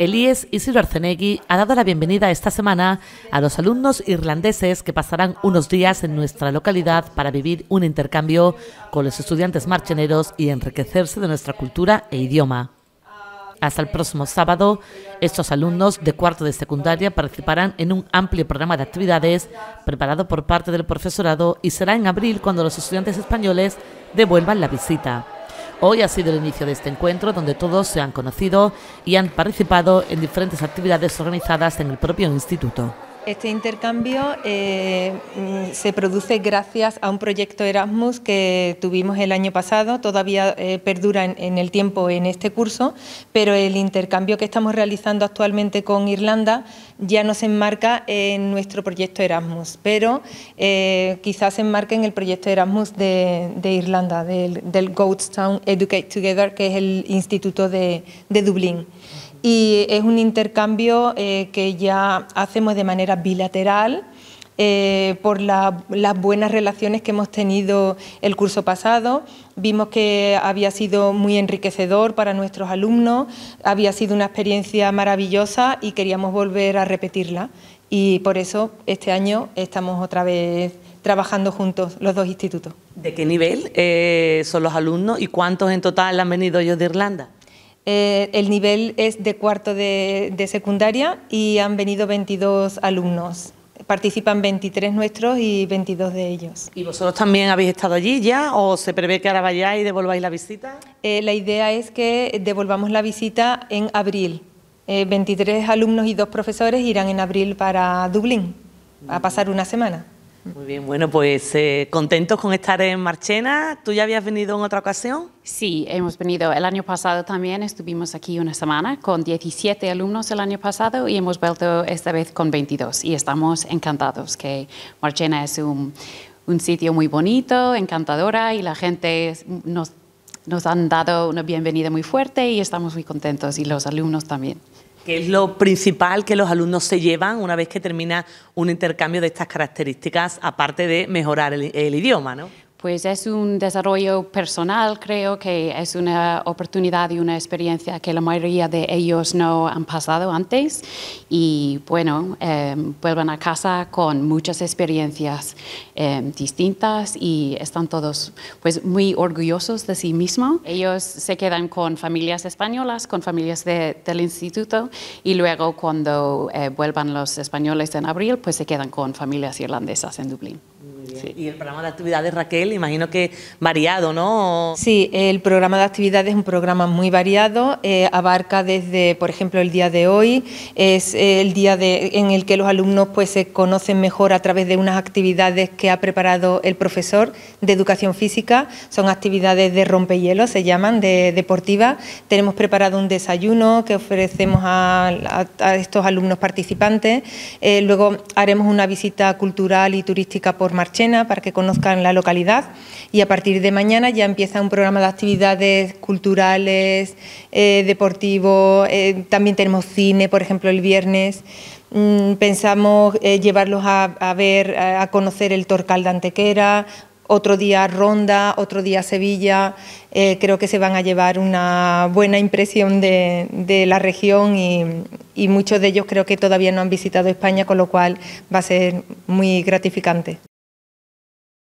Elías Isidro ha dado la bienvenida esta semana a los alumnos irlandeses que pasarán unos días en nuestra localidad para vivir un intercambio con los estudiantes marcheneros y enriquecerse de nuestra cultura e idioma. Hasta el próximo sábado, estos alumnos de cuarto de secundaria participarán en un amplio programa de actividades preparado por parte del profesorado y será en abril cuando los estudiantes españoles devuelvan la visita. Hoy ha sido el inicio de este encuentro donde todos se han conocido y han participado en diferentes actividades organizadas en el propio instituto. Este intercambio eh, mm, se produce gracias a un proyecto Erasmus que tuvimos el año pasado, todavía eh, perdura en, el tiempo en este curso, pero el intercambio que estamos realizando actualmente con Irlanda ya no se enmarca en nuestro proyecto Erasmus, pero eh, quizás se enmarque en el proyecto Erasmus de, Irlanda, del, del Goatstown Educate Together, que es el instituto de Dublín y es un intercambio eh, que ya hacemos de manera bilateral. Eh, por las buenas relaciones que hemos tenido el curso pasado. Vimos que había sido muy enriquecedor para nuestros alumnos, había sido una experiencia maravillosa y queríamos volver a repetirla. Y por eso este año estamos otra vez trabajando juntos los dos institutos. ¿De qué nivel eh, son los alumnos y cuántos en total han venido ellos de Irlanda? Eh, el nivel es de cuarto de, secundaria y han venido 22 alumnos. Participan 23 nuestros y 22 de ellos. ¿Y vosotros también habéis estado allí ya o se prevé que ahora vayáis y devolváis la visita? Eh, la idea es que devolvamos la visita en abril. 23 eh, alumnos y dos profesores irán en abril para Dublín a pasar una semana. Muy bien, bueno, pues eh, contentos con estar en Marchena. ¿Tú ya habías venido en otra ocasión? Sí, hemos venido. El año pasado también estuvimos aquí una semana con 17 alumnos el año pasado y hemos vuelto esta vez con 22 y estamos encantados que Marchena es un, un sitio muy bonito, encantadora y la gente nos, nos han dado una bienvenida muy fuerte y estamos muy contentos y los alumnos también que es lo principal que los alumnos se llevan una vez que termina un intercambio de estas características, aparte de mejorar el, idioma, ¿no? pues es un desarrollo personal, creo que es una oportunidad y una experiencia que la mayoría de ellos no han pasado antes y bueno, em, vuelven a casa con muchas experiencias em, distintas y están todos pues muy orgullosos de sí mismos. Ellos se quedan con familias españolas, con familias del instituto y luego cuando eh, vuelvan los españoles en abril, pues se quedan con familias irlandesas en Dublín. Y el programa de actividades, Raquel, imagino que variado, ¿no? Sí, el programa de actividades es un programa muy variado, eh, abarca desde, por ejemplo, el día de hoy, es el día en el que los alumnos pues, se conocen mejor a través de unas actividades que ha preparado el profesor de educación física, son actividades de rompehielos, se llaman, de deportivas. Tenemos preparado un desayuno que ofrecemos a, estos alumnos participantes, eh, luego haremos una visita cultural y turística por Marchena, para que conozcan la localidad y a partir de mañana ya empieza un programa de actividades culturales, eh, deportivos, eh, también tenemos cine, por ejemplo, el viernes. Mm, pensamos eh, llevarlos a, ver, a, conocer el Torcal de Antequera, otro día Ronda, otro día Sevilla. creo que se van a llevar una buena impresión de, la región y muchos de ellos creo que todavía no han visitado España, con lo cual va a ser muy gratificante.